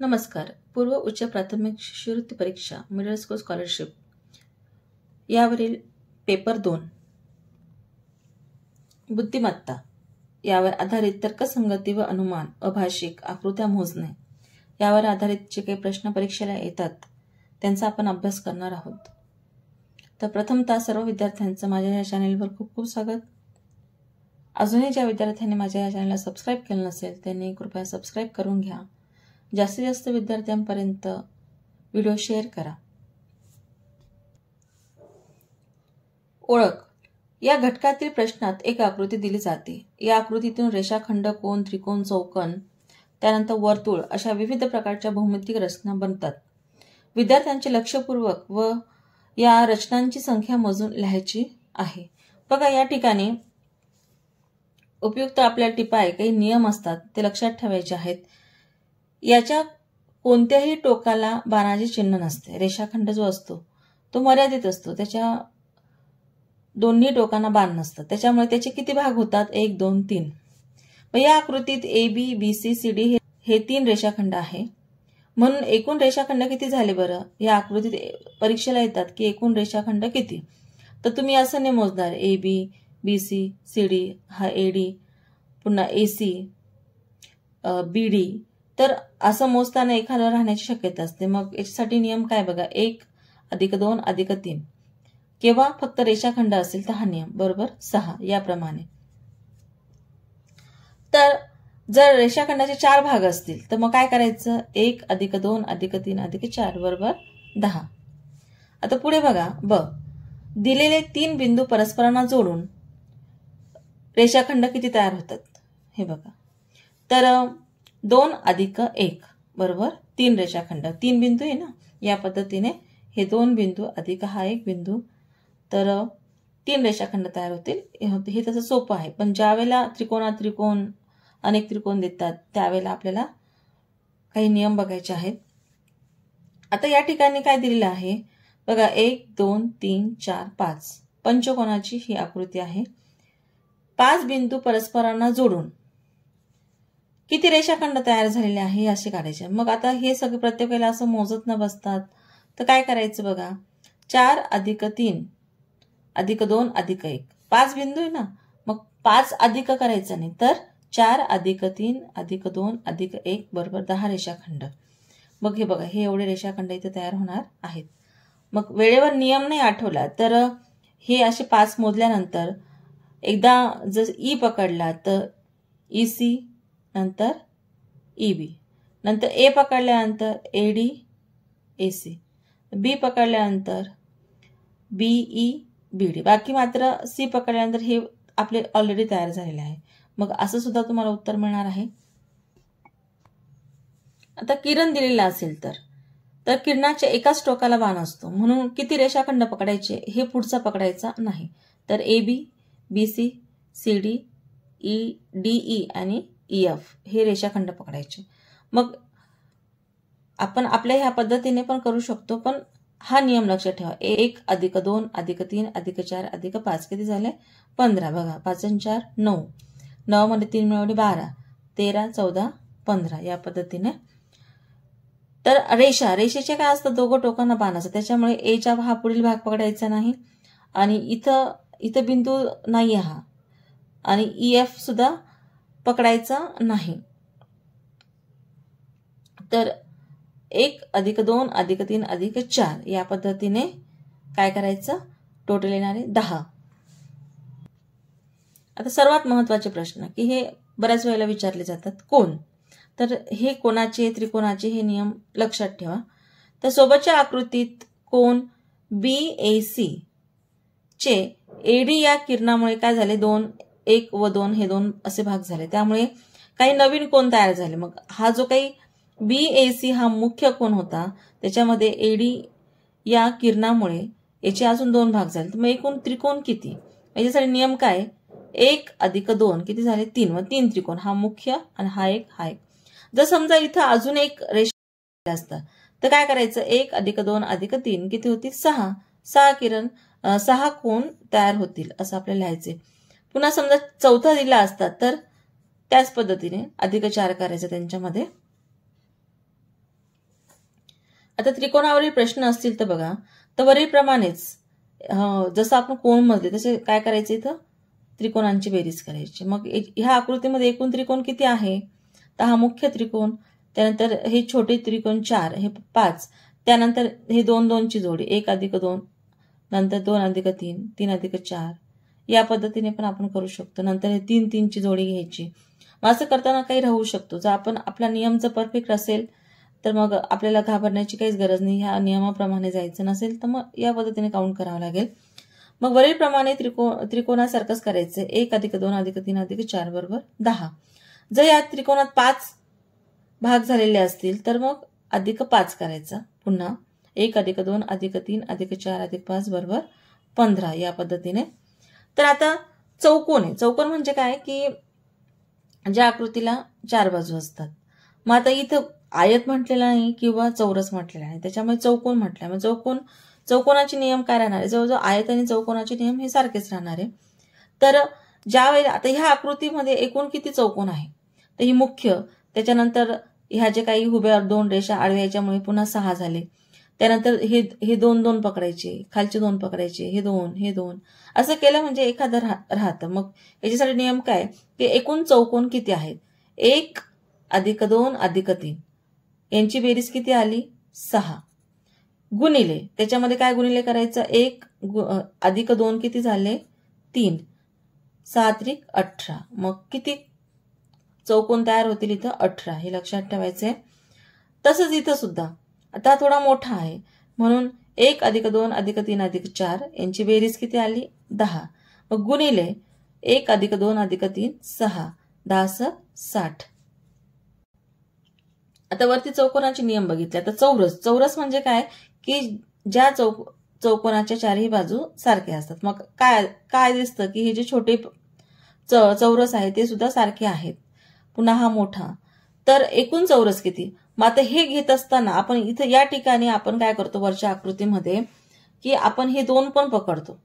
नमस्कार पूर्व उच्च प्राथमिक शिष्यवृत्ती परीक्षा मिडल स्कूल स्कॉलरशिप यावरील पेपर दोन बुद्धिमत्ता यावर आधारित तर्कसंगती व अनुमान अभाषिक आकृत्या मोजणे यावर आधारित जे काही प्रश्न परीक्षेला येतात त्यांचा आपण अभ्यास करणार आहोत तर प्रथमतः सर्व विद्यार्थ्यांचं माझ्या या चॅनेलवर खूप खूप स्वागत अजूनही ज्या विद्यार्थ्यांनी माझ्या या चॅनलला सबस्क्राईब केलं नसेल त्यांनी कृपया सबस्क्राईब करून घ्या जास्तीत जास्त विद्यार्थ्यांपर्यंत व्हिडिओ शेअर करा ओळख या घटकातील प्रश्नात एक आकृती दिली जाते या आकृतीतून रेषाखंड कोण त्रिकोण चौकन त्यानंतर वर्तुळ अशा विविध प्रकारच्या भौमितिक रचना बनतात विद्यार्थ्यांचे लक्षपूर्वक व या रचनांची संख्या मोजून लिहायची आहे बघा या ठिकाणी उपयुक्त आपल्या टिपाय काही नियम असतात ते लक्षात ठेवायचे आहेत याच्या कोणत्याही टोकाला बाणाचे चिन्ह नसते रेषाखंड जो असतो तो मर्यादित असतो त्याच्या दोन्ही टोकांना बाण नसतं त्याच्यामुळे त्याचे किती भाग होतात एक दोन तीन या आकृतीत A B B C C D हे तीन रेषाखंड आहे म्हणून एकूण रेषाखंड किती झाले बरं या आकृतीत परीक्षेला येतात की एकूण रेषाखंड किती तर तुम्ही असं नाही मोजणार A B B C C D हा ए डी पुन्हा ए सी बी डी तर असं मोजताना एखादं राहण्याची शक्यता असते मग याच्यासाठी नियम काय बघा एक अधिक दोन अधिक तीन केव्हा फक्त रेषाखंड असेल तर हा नियम बरोबर सहा याप्रमाणे तर जर रेषाखंडाचे चार भाग असतील तर मग काय करायचं एक अधिक दोन अधिक तीन अधिक चार बरोबर दहा आता पुढे बघा ब दिलेले तीन बिंदू परस्परांना जोडून रेषाखंड किती तयार होतात हे बघा तर दोन अधिक एक बरोबर तीन रेषाखंड तीन बिंदू आहे ना या पद्धतीने हे दोन बिंदू अधिक हा एक बिंदू तर तीन रेषाखंड तयार होतील हे तसं सोपं आहे पण ज्यावेळेला त्रिकोणा त्रिकोण अनेक त्रिकोण देतात त्यावेळेला आपल्याला काही नियम बघायचे आहेत आता या ठिकाणी काय दिलेलं आहे बघा एक दोन तीन चार पाच पंचकोणाची ही आकृती आहे पाच बिंदू परस्परांना जोडून किती रेषाखंड तयार झालेले आहे असे काढायचे मग आता हे सगळे प्रत्येकाला असं मोजत न बसतात तर काय करायचं बघा चार अधिक तीन अधिक दोन अधिक एक पाच बिंदू आहे ना मग पाच अधिक करायचं नाही तर चार अधिक तीन अधिक दोन अधिक एक बरोबर दहा रेषाखंड मग हे बघा हे एवढे रेषाखंड इथे तयार होणार आहेत मग वेळेवर नियम नाही आठवला तर हे असे पाच मोजल्यानंतर एकदा जर ई पकडला तर ई सी नंतर ई e बी नंतर ए पकडल्यानंतर A D A C B पकडल्यानंतर बी ई बी डी बाकी मात्र सी पकडल्यानंतर हे आपले ऑलरेडी तयार झालेले आहे मग असं सुद्धा तुम्हाला उत्तर मिळणार आहे आता किरण दिलेला असेल तर तर किरणाच्या एकाच टोकाला बाण असतो म्हणून किती रेषाखंड पकडायचे हे पुढचा पकडायचा नाही तर A B B C C D E D E आणि ई e, एफ हे रेषाखंड पकडायचे मग आपण आपल्या ह्या पद्धतीने पण करू शकतो पण हा नियम लक्षात ठेवा एक अधिक दोन अधिक तीन अधिक चार अधिक पाच किती झाले पंधरा बघा पाच चार नऊ नऊ म्हणजे तीन मिळवले बारा तेरा चौदा पंधरा या पद्धतीने तर रेषा रेषेचे काय असतं दोघं टोकांना बाण असतं त्याच्यामुळे एचा हा पुढील भाग पकडायचा नाही आणि इथं इथं बिंदू नाही हा आणि ई e, एफ सुद्धा पकडायचा नाही तर एक अधिक दोन अधिक तीन अधिक चार या पद्धतीने काय करायचं टोटल येणारे दहा आता सर्वात महत्वाचे प्रश्न की हे बऱ्याच वेळेला विचारले जातात कोण तर हे कोणाचे त्रिकोणाचे हे नियम लक्षात ठेवा तर सोबतच्या आकृतीत कोण बी ए सी चे एडी या किरणामुळे काय झाले दोन एक व दोन हे दोन असे भाग झाले त्यामुळे काही नवीन कोण तयार झाले मग हा जो काही बी ए सी हा मुख्य कोण होता त्याच्यामध्ये एडी या किरणामुळे याचे अजून दोन भाग झाले तर मग एकूण त्रिकोण किती याच्यासाठी नियम काय एक अधिक दोन किती झाले तीन व तीन त्रिकोण हा मुख्य आणि हा एक हा एक जर समजा इथं अजून एक रेषा असतं तर काय करायचं एक अधिक दोन अधिक तीन किती होती सहा सहा किरण सहा कोण तयार होतील असं आपल्याला लिहायचे पुन्हा समजा चौथा दिला असता तर त्याच पद्धतीने अधिक चार करायचा त्यांच्यामध्ये आता त्रिकोणावरील प्रश्न असतील तर बघा तर वरील प्रमाणेच जसं आपण कोण मजले तसे काय करायचे इथं त्रिकोणांची बेरीज करायची मग ह्या आकृतीमध्ये एकूण त्रिकोण किती आहे तर हा मुख्य त्रिकोण त्यानंतर हे छोटे त्रिकोण चार हे पाच त्यानंतर हे दोन दोनची जोडी एक अधिक दोन नंतर दोन अधिक तीन तीन अधिक चार या पद्धतीने पण आपण करू शकतो नंतर हे तीन तीनची जोडी घ्यायची मग असं करताना काही राहू शकतो जर आपण आपला नियम जर परफेक्ट असेल तर मग आपल्याला घाबरण्याची काहीच गरज नाही ह्या नियमाप्रमाणे जायचं नसेल तर मग या पद्धतीने काउंट करावं लागेल मग वरीलप्रमाणे त्रिकोण त्रिकोणासारखंच करायचं एक अधिक दोन अधिक तीन अधिक चार बरोबर दहा जर या त्रिकोणात पाच भाग झालेले असतील तर मग अधिक पाच करायचा पुन्हा एक अधिक दोन अधिक तीन अधिक चार अधिक पाच बरोबर पंधरा या पद्धतीने तर आता चौकोन आहे चौकोन म्हणजे काय की ज्या आकृतीला चार बाजू असतात मग आता इथं आयत म्हटलेला नाही किंवा चौरस म्हटलेला नाही त्याच्यामुळे चौकोन म्हटलं मग चौकोन चौकोनाचे नियम काय राहणार आहे जवळजवळ आयत आणि चौकोनाचे नियम हे सारखेच राहणार आहे तर ज्या वेळेला आता ह्या आकृतीमध्ये एकूण किती चौकोन आहे तर ही मुख्य त्याच्यानंतर ह्या जे काही हुब्या दोन रेषा आडव्या याच्यामुळे पुन्हा सहा झाले त्यानंतर हे हे दोन दोन पकडायचे खालचे दोन पकडायचे हे दोन हे दोन असं केलं म्हणजे एखादं राह राहतं मग याच्यासाठी नियम काय की एकूण चौकोन किती आहेत एक अधिक दोन अधिक तीन यांची बेरीज किती आली सहा गुणिले त्याच्यामध्ये काय गुणिले करायचं एक अधिक दोन किती झाले तीन सहा अठरा मग किती चौकोन तयार होतील इथं अठरा हे लक्षात ठेवायचंय तसंच इथं सुद्धा आता थोडा मोठा आहे म्हणून एक अधिक दोन अधिक तीन अधिक चार यांची बेरीज किती आली दहा मग गुणिले एक अधिक दोन अधिक तीन सहा दहा साठ आता वरती चौकोनाचे नियम बघितले आता चौरस चौरस म्हणजे काय की ज्या चौक चौकोनाच्या चारही बाजू सारखे असतात मग काय काय दिसतं की हे जे छोटे चौरस आहे ते सुद्धा सारखे आहेत पुन्हा हा मोठा तर एकूण चौरस किती मग हे घेत असताना आपण इथं या ठिकाणी आपण काय करतो वरच्या आकृतीमध्ये की आपण हे दोन पण पकडतो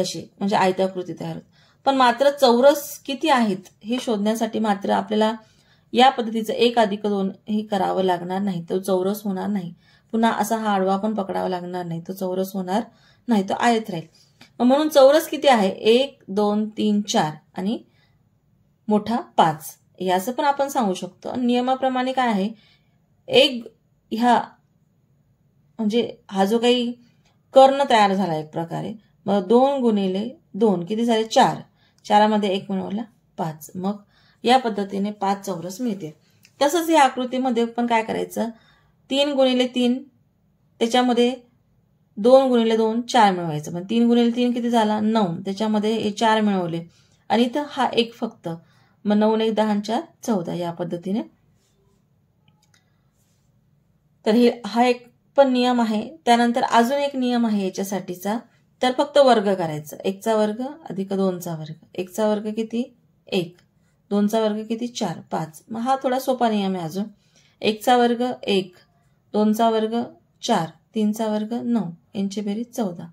अशी म्हणजे आयताकृती तयार पण मात्र चौरस किती आहेत हे शोधण्यासाठी मात्र आपल्याला या पद्धतीचं एक अधिक दोन हे करावं लागणार नाही तो चौरस होणार नाही पुन्हा असा हा आडवा पण पकडावा लागणार नाही तो चौरस होणार नाही तो आयत राहील म्हणून चौरस किती आहे एक दोन तीन चार आणि मोठा पाच याचं पण आपण सांगू शकतो नियमाप्रमाणे काय आहे एक ह्या म्हणजे हा जो काही कर्ण तयार झाला एक प्रकारे मग दोन गुणिले दोन किती झाले चार चारामध्ये एक मिळवला पाच मग या पद्धतीने पाच चौरस मिळते तसंच या आकृतीमध्ये पण काय करायचं तीन गुणिले तीन त्याच्यामध्ये दोन गुणिले दोन चार मिळवायचं पण तीन गुणिले तीन किती झाला नऊ त्याच्यामध्ये हे चार मिळवले आणि इथं हा एक फक्त मग नऊ एक दहा चार चौदा या पद्धतीने तर हे हा एक पण नियम आहे त्यानंतर अजून एक नियम आहे याच्यासाठीचा तर फक्त वर्ग करायचा एकचा वर्ग अधिक दोनचा वर्ग एकचा वर्ग किती एक दोनचा वर्ग किती चार पाच मग हा थोडा सोपा नियम आहे अजून एकचा वर्ग एक दोनचा वर्ग चार तीनचा वर्ग नऊ यांची बेरीज चौदा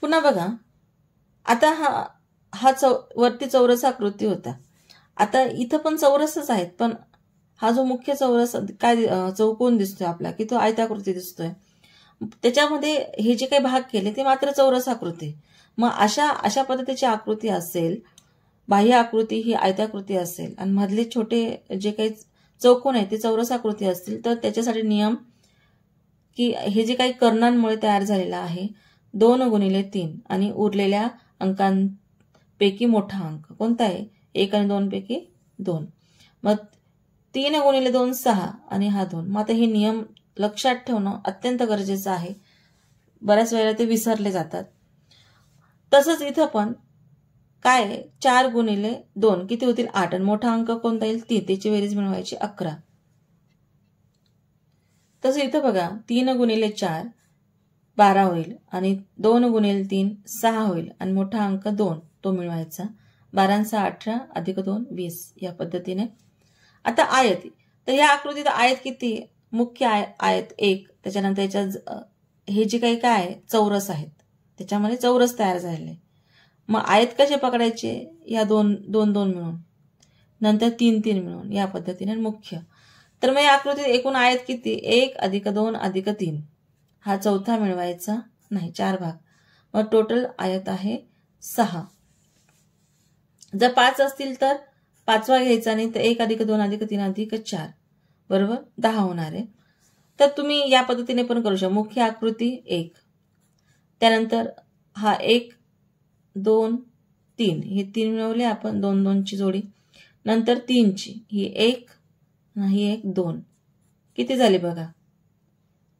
पुन्हा बघा आता हा हा चौ वरती चौरस आकृती होता आता इथं पण चौरसच आहेत पण हा जो मुख्य चौरस काय चौकोन दिसतोय आपला की तो आयताकृती दिसतोय त्याच्यामध्ये हे जे काही भाग केले ते मात्र चौरस आकृती मग अशा अशा पद्धतीची आकृती असेल बाह्य आकृती ही आयताकृती असेल आणि मधले छोटे जे काही चौकोन आहे ते चौरस आकृती असतील तर त्याच्यासाठी नियम की हे जे काही कर्णांमुळे तयार झालेला आहे दोन गुणिले तीन आणि उरलेल्या अंकांपैकी मोठा अंक कोणता आहे एक आणि दोन पैकी दोन मग तीन गुणिले दोन सहा आणि हा दोन मग आता हे नियम लक्षात ठेवणं अत्यंत गरजेचं आहे बऱ्याच वेळेला ते विसरले जातात तसंच इथं पण काय चार गुणिले दोन किती होतील आठ आणि मोठा अंक कोणता येईल ती त्याची वेरीज मिळवायची अकरा तसं इथं बघा तीन गुणिले चार बारा होईल आणि दोन गुणिले तीन सहा होईल आणि मोठा अंक दोन तो मिळवायचा बारा सहा अठरा अधिक दोन वीस या पद्धतीने आता आयती तर या आकृतीत आयत किती मुख्य आय आयत एक त्याच्यानंतर याच्या हे जे काही काय आहे चौरस आहेत त्याच्यामध्ये चौरस तयार झालेले मग आयत कसे पकडायचे या दोन दोन दोन मिळून नंतर तीन तीन मिळून या पद्धतीने मुख्य तर मग या आकृतीत एकूण आयत किती एक अधिक दोन अधिक तीन हा चौथा मिळवायचा नाही चार भाग मग टोटल आयत आहे सहा जर पाच असतील तर पाचवा घ्यायचा नाही तर एक अधिक दोन अधिक तीन अधिक चार बरोबर दहा होणार आहे तर तुम्ही या पद्धतीने पण करू शकता मुख्य आकृती एक त्यानंतर हा एक दोन तीन हे तीन मिळवले आपण दोन दोनची जोडी नंतर तीनची ही एक ही एक दोन किती झाले बघा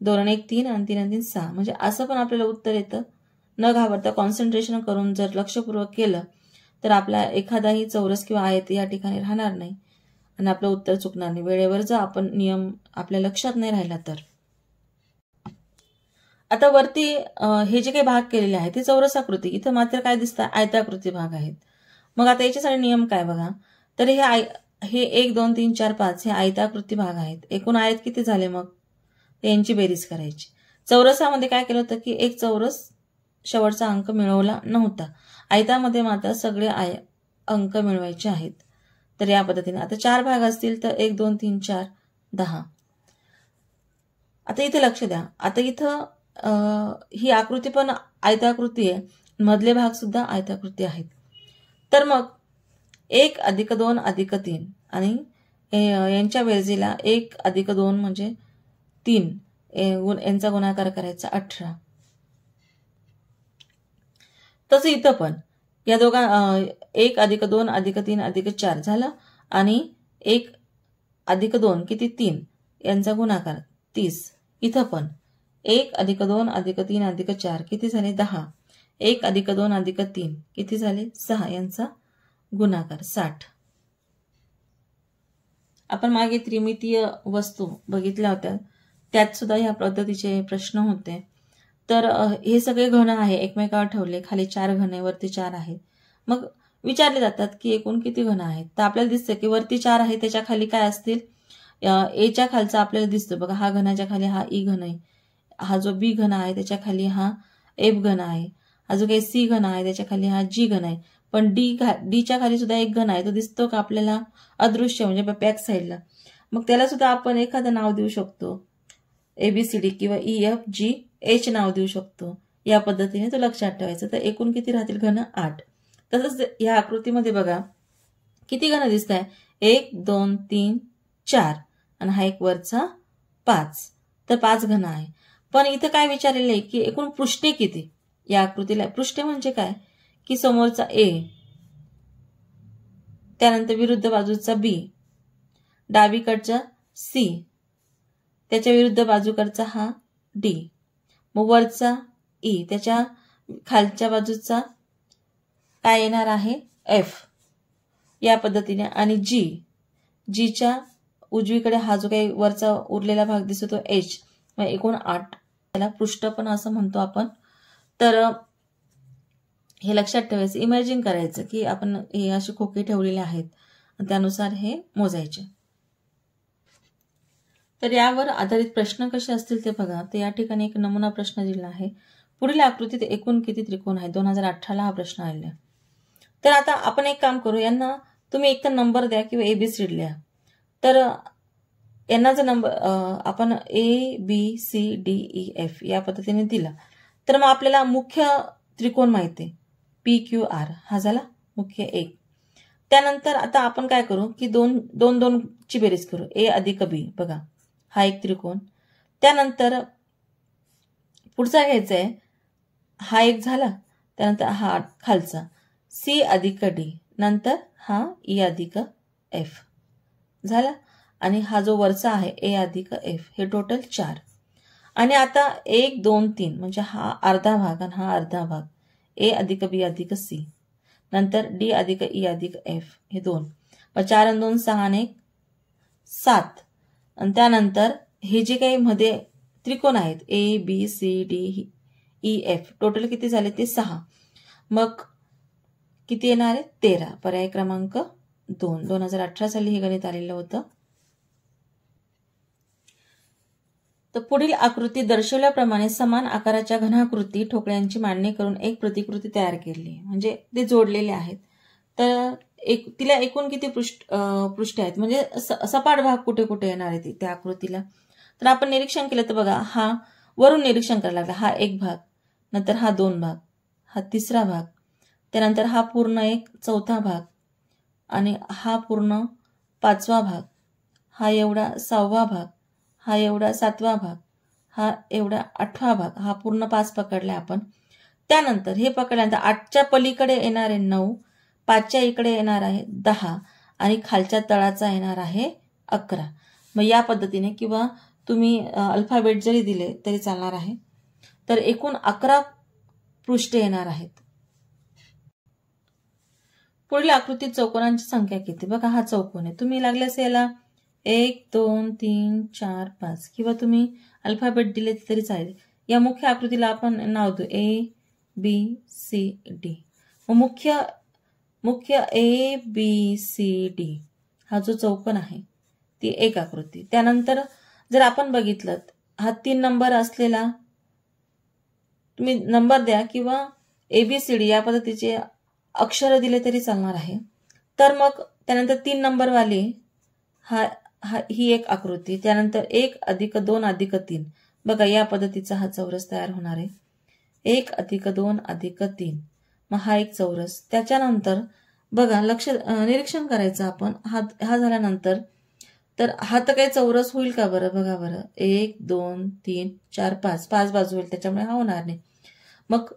दोन आणि एक तीन आणि तीन आणि तीन सहा म्हणजे असं पण आपल्याला उत्तर येतं न घाबरता कॉन्सन्ट्रेशन करून जर लक्षपूर्वक केलं तर आपला एखादाही चौरस किंवा आयत या ठिकाणी राहणार नाही आणि आपलं उत्तर चुकणार नाही वेळेवर जर आपण नियम आपल्या लक्षात नाही राहिला तर आता वरती हे जे काही भाग केलेले आहेत ते चौरसाकृती इथं मात्र काय दिसतं आयताकृती भाग आहेत मग आता याच्यासाठी नियम काय बघा तर हे आय हे एक दोन तीन चार पाच हे आयताकृती भाग आहेत एकूण आयत किती झाले मग यांची बेरीज करायची चौरसामध्ये काय केलं होतं की एक चौरस शेवटचा अंक मिळवला नव्हता आयतामध्ये मात्र सगळे आय अंक मिळवायचे आहेत तर या पद्धतीने आता चार भाग असतील तर एक दोन तीन चार दहा आता इथे लक्ष द्या आता इथं ही आकृती पण आयताकृती आहे मधले भाग सुद्धा आयताकृती आहेत तर मग एक अधिक दोन अधिक तीन आणि यांच्या वेळजीला एक अधिक दोन म्हणजे तीन गुण यांचा गुणाकार करायचा अठरा तसं इथं पण या दोघां एक अधिक दोन अधिक तीन अधिक चार झालं आणि एक अधिक दोन किती तीन यांचा गुणाकार तीस इथं पण एक अधिक दोन अधिक तीन अधिक चार किती झाले दहा एक अधिक दोन अधिक तीन किती झाले सहा यांचा गुणाकार साठ आपण मागे त्रिमितीय वस्तू बघितल्या होत्या त्यात सुद्धा या पद्धतीचे प्रश्न होते तर हे सगळे घन आहे एकमेकावर ठेवले खाली चार आहे वरती चार आहेत मग विचारले जातात की एकूण किती घन आहेत तर आपल्याला दिसतं की वरती चार आहे त्याच्या खाली काय असतील एच्या खालचा आपल्याला दिसतो बघा हा घणाच्या खाली हा ई e घन आहे हा जो बी घन आहे त्याच्या खाली हा एफ घन आहे हा जो काही सी घन आहे त्याच्या खाली हा जी घन आहे पण डी घा डीच्या खाली सुद्धा एक घन आहे तो दिसतो का आपल्याला अदृश्य म्हणजे बॅक साईडला मग त्याला सुद्धा आपण एखादं नाव देऊ शकतो एबीसीडी किंवा ई एफ जी एच नाव देऊ शकतो या पद्धतीने तो लक्षात ठेवायचा तर एकूण किती राहतील घन आठ तसंच या आकृतीमध्ये बघा किती घन दिसत आहे एक दोन तीन चार आणि हा एक वरचा पाच तर पाच घन आहे पण इथं काय विचारलेलं आहे की एकूण पृष्ठे किती या आकृतीला पृष्ठे म्हणजे काय की समोरचा ए त्यानंतर विरुद्ध बाजूचा बी डावीकडचा सी त्याच्या विरुद्ध बाजूकडचा हा डी मग वरचा ई e, त्याच्या खालच्या बाजूचा काय येणार आहे एफ या पद्धतीने आणि जी जीच्या उजवीकडे हा जो काही वरचा उरलेला भाग दिसतो एच मग एकूण आठ त्याला पृष्ठ पण असं म्हणतो आपण तर हे लक्षात ठेवायचं इमॅजिन करायचं की आपण हे अशी खोके ठेवलेले आहेत त्यानुसार हे मोजायचे तर यावर आधारित प्रश्न कसे असतील ते बघा तर या ठिकाणी एक नमुना प्रश्न दिला आहे पुढील आकृतीत एकूण किती त्रिकोण आहे दोन हजार अठराला हा प्रश्न आलेला तर आता आपण एक काम करू यांना तुम्ही एक तर नंबर द्या किंवा ए बी सी डी तर यांना जर नंबर आपण A B C D E F या पद्धतीने दिला तर मग आपल्याला मुख्य त्रिकोण माहिती आहे पी क्यू आर हा झाला मुख्य एक त्यानंतर आता आपण काय करू की दोन दोन दोन ची बेरीज करू ए अधिक बी बघा हा एक त्रिकोण त्यानंतर पुढचा घ्यायचा आहे हा एक झाला त्यानंतर हा खालचा सी अधिक डी नंतर हा ई अधिक एफ झाला आणि हा जो वरचा आहे ए अधिक एफ हे टोटल चार आणि आता एक दोन तीन म्हणजे हा अर्धा भाग आणि हा अर्धा भाग ए अधिक बी अधिक सी नंतर डी अधिक ई अधिक एफ हे दोन मग चार आणि दोन सहा आणि एक सात आणि त्यानंतर हे जे काही मध्ये त्रिकोण आहेत A B C D E F total किती झाले ते सहा मग किती येणार आहे तेरा पर्याय क्रमांक दोन दोन हजार अठरा साली हे गणित आलेलं होतं तर पुढील आकृती दर्शवल्याप्रमाणे समान आकाराच्या घनाकृती ठोकळ्यांची मांडणी करून एक प्रतिकृती तयार केली म्हणजे ते जोडलेले आहेत तर एक तिला एकूण किती पृष्ठ पृष्ठ आहेत म्हणजे सपाट भाग कुठे कुठे येणार आहे त्या आकृतीला तर आपण निरीक्षण केलं तर बघा हा वरून निरीक्षण करायला लागला हा एक भाग नंतर हा दोन भाग हा तिसरा भाग त्यानंतर हा पूर्ण एक चौथा भाग आणि हा पूर्ण पाचवा भाग हा एवढा सहावा भाग हा एवढा सातवा भाग हा एवढा आठवा भाग हा पूर्ण पाच पकडला आपण त्यानंतर हे पकडल्यानंतर आठच्या पलीकडे येणारे नऊ पाचच्या इकडे येणार आहे दहा आणि खालच्या तळाचा येणार आहे अकरा मग या पद्धतीने किंवा तुम्ही अल्फाबेट जरी दिले तरी चालणार आहे तर एकूण अकरा पृष्ठे येणार आहेत पुढील आकृतीत चौकोनांची संख्या किती बघा हा चौकोन आहे तुम्ही लागल्यास याला एक दोन तीन चार पाच किंवा तुम्ही अल्फाबेट दिले तरी चालेल या मुख्य आकृतीला आपण नाव देऊ ए बी सी डी मग मुख्य मुख्य ए बी सी डी हा जो चौकन आहे ती एक आकृती त्यानंतर जर आपण बघितलं हा तीन नंबर असलेला तुम्ही नंबर द्या किंवा ए बी सी डी या पद्धतीचे अक्षर दिले तरी चालणार आहे तर मग त्यानंतर तीन नंबरवाली हा हा ही एक आकृती त्यानंतर एक अधिक दोन अधिक तीन बघा या पद्धतीचा हा चौरस तयार होणार आहे एक अधिक दोन अधिक तीन मग हा एक चौरस त्याच्यानंतर बघा लक्ष निरीक्षण करायचं आपण हा हा झाल्यानंतर तर हा तर काही चौरस होईल का बरं बघा बरं एक दोन तीन चार पाच पाच बाजू होईल त्याच्यामुळे हा होणार नाही मग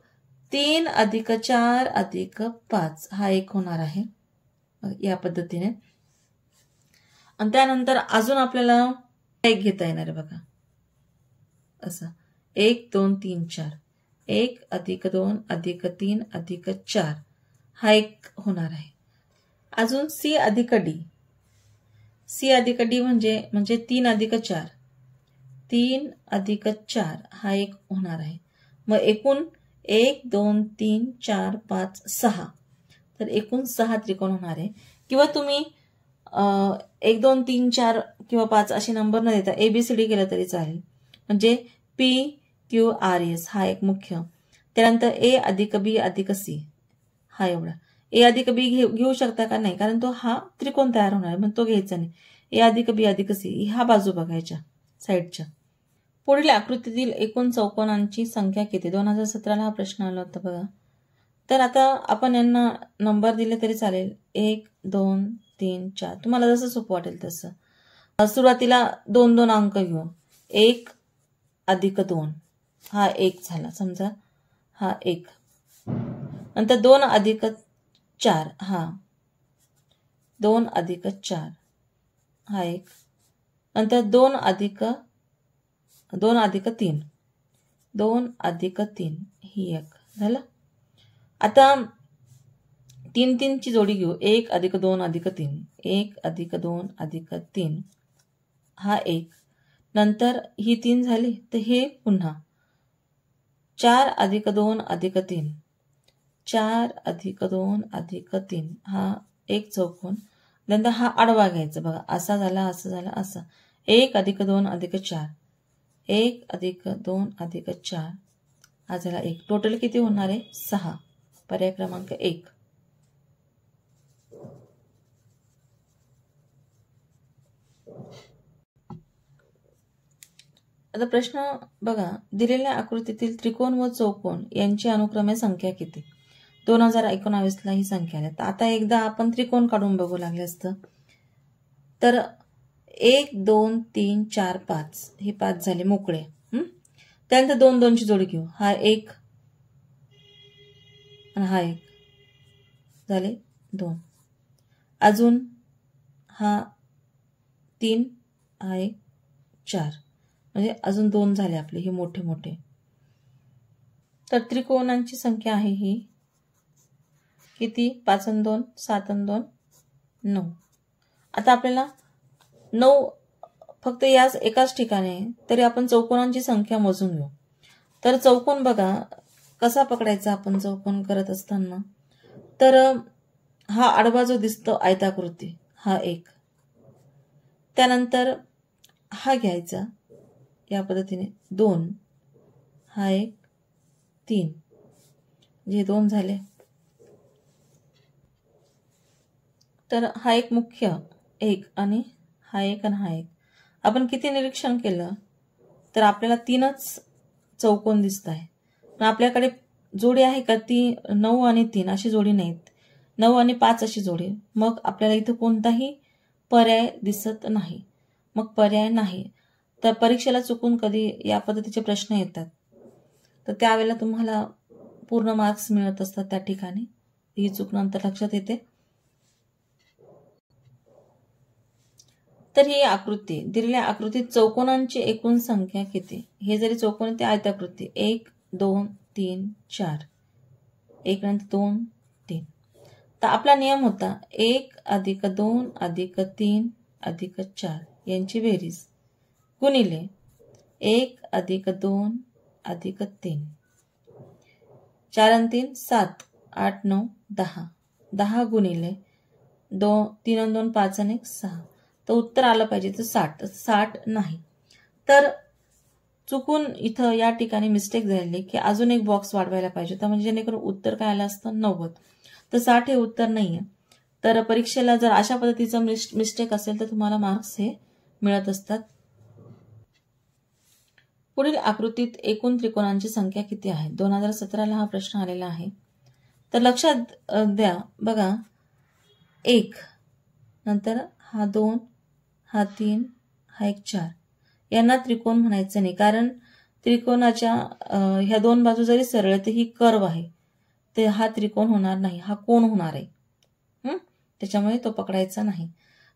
तीन अधिक चार अधिक पाच हा एक होणार आहे या पद्धतीने आणि त्यानंतर अजून आपल्याला एक घेता येणार आहे बघा असं एक दोन तीन चार एक अधिक दोन अधिक तीन अधिक चार हा एक होणार आहे अजून सी अधिक डी सी अधिक डी म्हणजे म्हणजे तीन अधिक चार तीन अधिक चार हा एक होणार आहे मग एकूण एक दोन तीन चार पाच सहा तर एकूण सहा त्रिकोण होणार आहे किंवा तुम्ही एक दोन तीन चार किंवा पाच असे नंबर न देता ए बी सी डी केलं तरी चालेल म्हणजे पी क्यू आर एस हा एक मुख्य त्यानंतर ए अधिक बी अधिक सी हा एवढा ए अधिक बी घेऊ घेऊ शकता का नाही कारण तो हा त्रिकोण तयार होणार आहे तो घ्यायचा नाही ए अधिक बी अधिक सी ह्या बाजू बघायच्या साईडच्या पुढील आकृतीतील एकूण चौकोनांची संख्या किती दोन हजार सतराला हा प्रश्न आला होता बघा तर आता आपण यांना नंबर दिले तरी चालेल एक दोन तीन चार तुम्हाला जसं सोपं वाटेल तसं सुरुवातीला दोन दोन अंक घेऊ एक अधिक दोन हा एक झाला समजा हा एक नंतर दोन अधिक चार हा दोन अधिक चार हा एक नंतर दोन अधिक दोन अधिक तीन दोन अधिक तीन ही एक झालं आता तीन तीनची जोडी घेऊ एक अधिक दोन अधिक तीन एक अधिक दोन अधिक तीन हा एक नंतर ही तीन झाली तर हे पुन्हा चार अधिक दोन अधिक तीन चार अधिक दोन अधिक तीन हा एक चौकोन नंतर हा आडवा घ्यायचा बघा असा झाला असं झाला असा एक अधिक दोन अधिक चार एक अधिक दोन अधिक चार हा झाला एक टोटल किती होणार आहे सहा पर्याय क्रमांक एक आता प्रश्न बघा दिलेल्या आकृतीतील त्रिकोण व चौकोन यांची अनुक्रमे संख्या किती दोन हजार एकोणावीसला ही संख्या तर आता एकदा आपण त्रिकोण काढून बघू लागले असतं तर एक दोन तीन चार पाच हे पाच झाले मोकळे त्यानंतर दोन दोनची जोडी घेऊ हा एक आणि हा एक झाले दोन अजून हा तीन हा एक चार म्हणजे अजून दोन झाले आपले हे मोठे मोठे तर त्रिकोणांची संख्या आहे ही किती पाच दोन सात दोन नऊ आता आपल्याला नऊ फक्त याच एकाच ठिकाणी तरी आपण चौकोनांची संख्या मोजून घेऊ तर चौकोन बघा कसा पकडायचा आपण चौकोन करत असताना तर हा आडवा जो दिसतो आयताकृती हा एक त्यानंतर हा घ्यायचा या पद्धतीने दोन हा एक तीन जे दोन झाले तर हा एक मुख्य एक आणि हा एक आणि हा एक आपण किती निरीक्षण केलं तर आपल्याला तीनच चौकोन दिसत आहे पण आपल्याकडे जोडी आहे का ती नऊ आणि तीन अशी जोडी नाहीत नऊ आणि पाच अशी जोडी मग आपल्याला इथं कोणताही पर्याय दिसत नाही मग पर्याय नाही तर परीक्षेला चुकून कधी या पद्धतीचे प्रश्न येतात तर त्यावेळेला तुम्हाला पूर्ण मार्क्स मिळत असतात त्या ठिकाणी ही चूक नंतर लक्षात येते तर ही आकृती दिलेल्या आकृतीत चौकोनांची एकूण संख्या किती हे जरी चौकोन ते आयताकृती एक दोन तीन चार एक नंतर दोन तीन तर आपला नियम होता एक अधिक दोन अधिक तीन अधिक चार यांची बेरीज गुणिले एक अधिक दोन अधिक तीन चार आणि तीन सात आठ नऊ दहा दहा गुणिले दो तीन आणि दोन पाच आणि सहा तर उत्तर आलं पाहिजे तर साठ साठ नाही तर चुकून इथं या ठिकाणी मिस्टेक झालेली की अजून एक बॉक्स वाढवायला पाहिजे तर म्हणजे जेणेकरून उत्तर काय आलं असतं नव्वद तर साठ हे उत्तर नाही आहे तर परीक्षेला जर अशा पद्धतीचं मिस्टेक असेल तर तुम्हाला मार्क्स हे मिळत असतात पुढील आकृतीत एकूण त्रिकोणांची संख्या किती आहे दोन हजार सतराला हा प्रश्न आलेला आहे तर लक्षात द्या बघा एक नंतर हा दोन हा तीन हा एक चार यांना त्रिकोण म्हणायचं नाही कारण त्रिकोणाच्या ह्या दोन बाजू जरी सरळ तर ही कर्व आहे ते हा त्रिकोण होणार नाही हा कोण होणार आहे त्याच्यामुळे तो पकडायचा नाही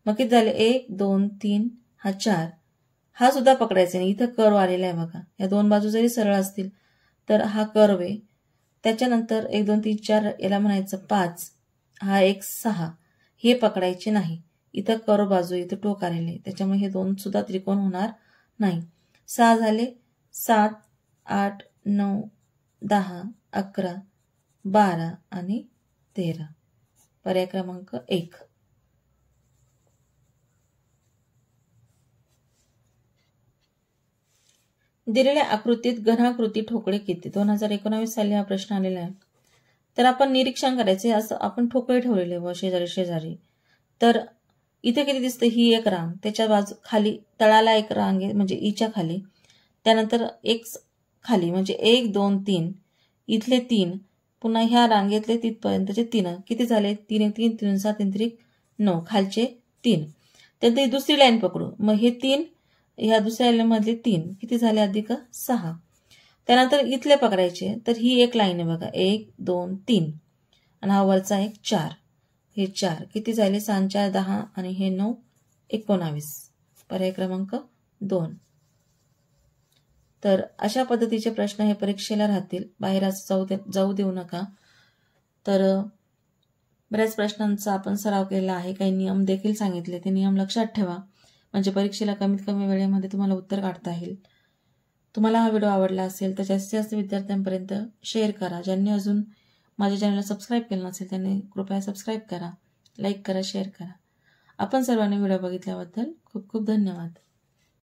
मग किती झाले एक दोन तीन हा चार हा सुद्धा पकडायचा नाही इथं कर्व आलेला आहे बघा या दोन बाजू जरी सरळ असतील तर हा कर्व आहे त्याच्यानंतर एक दोन तीन चार याला म्हणायचं पाच हा एक सहा हे पकडायचे नाही इथं कर्व बाजू इथं टोक आलेले त्याच्यामुळे हे दोन सुद्धा त्रिकोण होणार नाही सहा झाले सात आठ नऊ दहा अकरा बारा आणि तेरा पर्याय क्रमांक एक दिलेल्या आकृतीत घनाकृती ठोकळे किती दोन हजार एकोणावीस साली हा प्रश्न आलेला आहे तर आपण निरीक्षण करायचे असं आपण ठोकळे ठेवलेले व शेजारी शेजारी तर इथे किती दिसतं ही एक रांग त्याच्या बाजू खाली तळाला एक रांग आहे म्हणजे ईच्या खाली त्यानंतर एक खाली म्हणजे एक दोन तीन इथले तीन पुन्हा ह्या रांगेतले तिथपर्यंतचे तीन किती झाले तीन एक तीन तीन सात तीन त्रिक नऊ खालचे तीन त्यानंतर दुसरी लाईन पकडू मग हे तीन ह्या दुसऱ्या एलममधले तीन किती झाले अधिक सहा त्यानंतर इथले पकडायचे तर ही एक लाईन आहे बघा एक दोन तीन आणि हा वरचा एक चार हे चार किती झाले सहा चार दहा आणि हे नऊ एकोणावीस पर्याय क्रमांक दोन तर अशा पद्धतीचे प्रश्न हे परीक्षेला राहतील बाहेर असं जाऊ दे जाऊ देऊ नका तर बऱ्याच प्रश्नांचा आपण सराव केला आहे काही नियम देखील सांगितले ते नियम लक्षात ठेवा म्हणजे परीक्षेला कमीत कमी वेळेमध्ये तुम्हाला उत्तर काढता येईल तुम्हाला हा व्हिडिओ आवडला असेल तर जास्तीत जास्त विद्यार्थ्यांपर्यंत शेअर करा ज्यांनी अजून माझ्या चॅनलला सबस्क्राईब केलं नसेल त्यांनी कृपया सबस्क्राईब करा लाईक करा शेअर करा आपण सर्वांनी व्हिडिओ बघितल्याबद्दल खूप खूप धन्यवाद